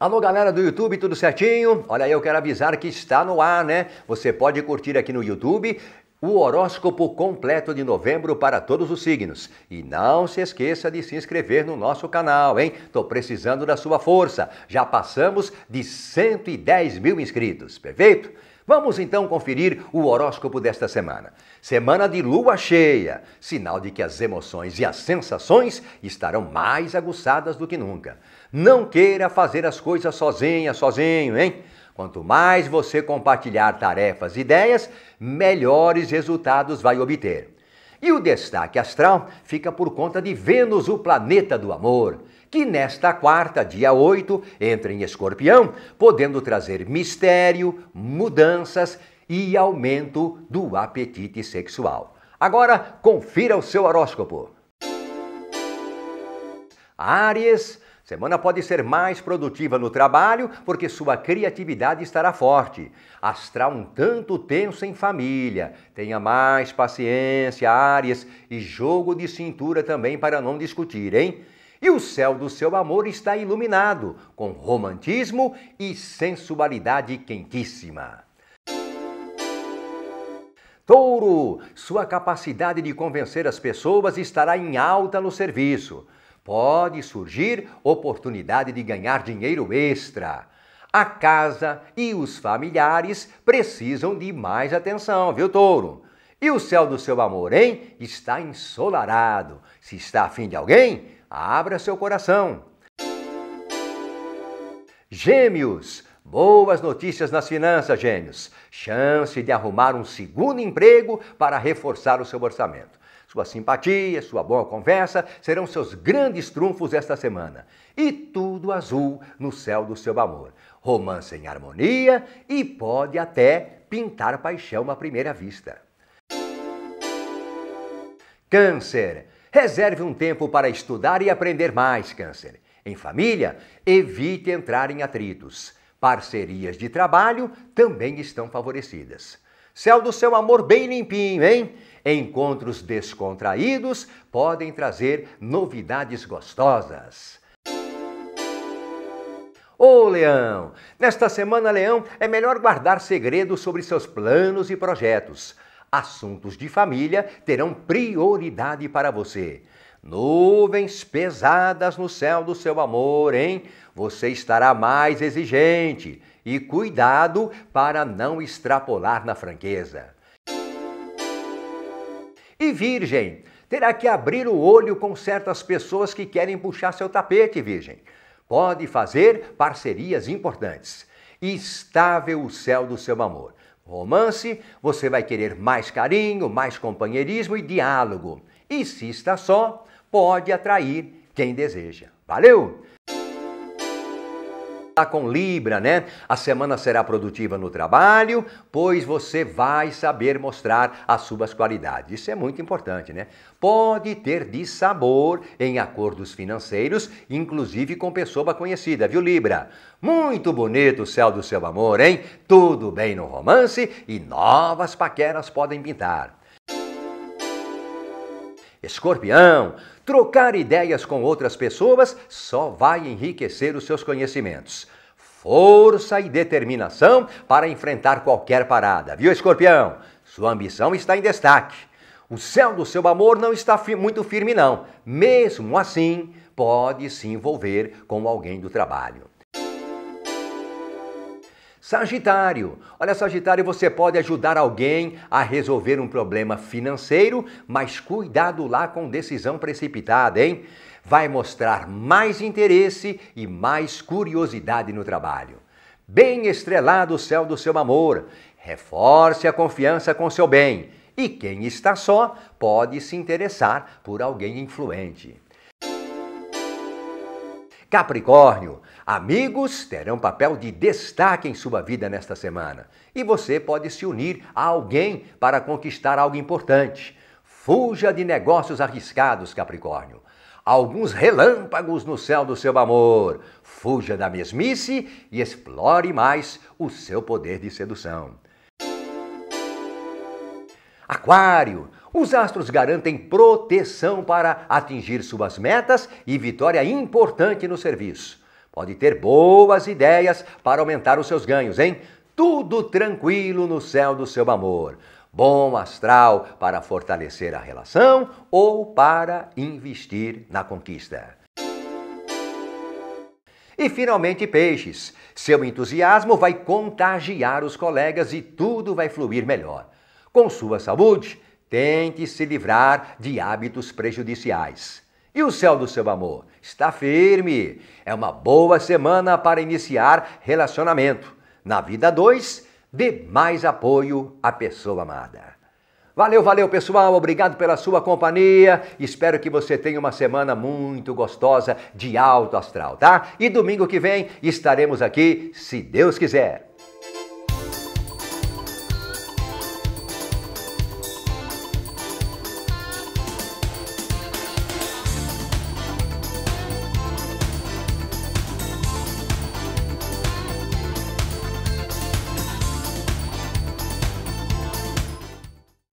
Alô, galera do YouTube, tudo certinho? Olha, aí, eu quero avisar que está no ar, né? Você pode curtir aqui no YouTube o horóscopo completo de novembro para todos os signos. E não se esqueça de se inscrever no nosso canal, hein? Tô precisando da sua força. Já passamos de 110 mil inscritos, perfeito? Vamos então conferir o horóscopo desta semana. Semana de lua cheia, sinal de que as emoções e as sensações estarão mais aguçadas do que nunca. Não queira fazer as coisas sozinha, sozinho, hein? Quanto mais você compartilhar tarefas e ideias, melhores resultados vai obter. E o destaque astral fica por conta de Vênus, o planeta do amor, que nesta quarta, dia 8, entra em Escorpião, podendo trazer mistério, mudanças e aumento do apetite sexual. Agora, confira o seu horóscopo. Áries Semana pode ser mais produtiva no trabalho porque sua criatividade estará forte. Astral um tanto tenso em família. Tenha mais paciência, áreas e jogo de cintura também para não discutir, hein? E o céu do seu amor está iluminado com romantismo e sensualidade quentíssima. Touro, sua capacidade de convencer as pessoas estará em alta no serviço pode surgir oportunidade de ganhar dinheiro extra. A casa e os familiares precisam de mais atenção, viu, touro? E o céu do seu amor, hein? Está ensolarado. Se está afim de alguém, abra seu coração. Gêmeos, Boas notícias nas finanças, gênios. Chance de arrumar um segundo emprego para reforçar o seu orçamento. Sua simpatia, sua boa conversa serão seus grandes trunfos esta semana. E tudo azul no céu do seu amor. Romance em harmonia e pode até pintar paixão à primeira vista. Câncer. Reserve um tempo para estudar e aprender mais, Câncer. Em família, evite entrar em atritos. Parcerias de trabalho também estão favorecidas. Céu do seu amor bem limpinho, hein? Encontros descontraídos podem trazer novidades gostosas. Ô oh, Leão, nesta semana, Leão, é melhor guardar segredos sobre seus planos e projetos. Assuntos de família terão prioridade para você. Nuvens pesadas no céu do seu amor, hein? você estará mais exigente e cuidado para não extrapolar na franqueza. E Virgem, terá que abrir o olho com certas pessoas que querem puxar seu tapete, Virgem. Pode fazer parcerias importantes. Estável o céu do seu amor. Romance, você vai querer mais carinho, mais companheirismo e diálogo. E se está só, pode atrair quem deseja. Valeu! Tá com Libra, né? A semana será produtiva no trabalho, pois você vai saber mostrar as suas qualidades. Isso é muito importante, né? Pode ter dissabor em acordos financeiros, inclusive com pessoa conhecida, viu, Libra? Muito bonito o céu do seu amor, hein? Tudo bem no romance e novas paqueras podem pintar. Escorpião, trocar ideias com outras pessoas só vai enriquecer os seus conhecimentos. Força e determinação para enfrentar qualquer parada, viu, Escorpião? Sua ambição está em destaque. O céu do seu amor não está fi muito firme, não. Mesmo assim, pode se envolver com alguém do trabalho. Sagitário. Olha, Sagitário, você pode ajudar alguém a resolver um problema financeiro, mas cuidado lá com decisão precipitada, hein? Vai mostrar mais interesse e mais curiosidade no trabalho. Bem estrelado o céu do seu amor. Reforce a confiança com seu bem. E quem está só pode se interessar por alguém influente. Capricórnio, amigos terão papel de destaque em sua vida nesta semana e você pode se unir a alguém para conquistar algo importante. Fuja de negócios arriscados, Capricórnio. Alguns relâmpagos no céu do seu amor. Fuja da mesmice e explore mais o seu poder de sedução. Aquário, os astros garantem proteção para atingir suas metas e vitória importante no serviço. Pode ter boas ideias para aumentar os seus ganhos, hein? Tudo tranquilo no céu do seu amor. Bom astral para fortalecer a relação ou para investir na conquista. E finalmente, peixes. Seu entusiasmo vai contagiar os colegas e tudo vai fluir melhor. Com sua saúde, Tente se livrar de hábitos prejudiciais. E o céu do seu amor? Está firme. É uma boa semana para iniciar relacionamento. Na vida 2, dê mais apoio à pessoa amada. Valeu, valeu, pessoal. Obrigado pela sua companhia. Espero que você tenha uma semana muito gostosa de alto astral, tá? E domingo que vem estaremos aqui, se Deus quiser.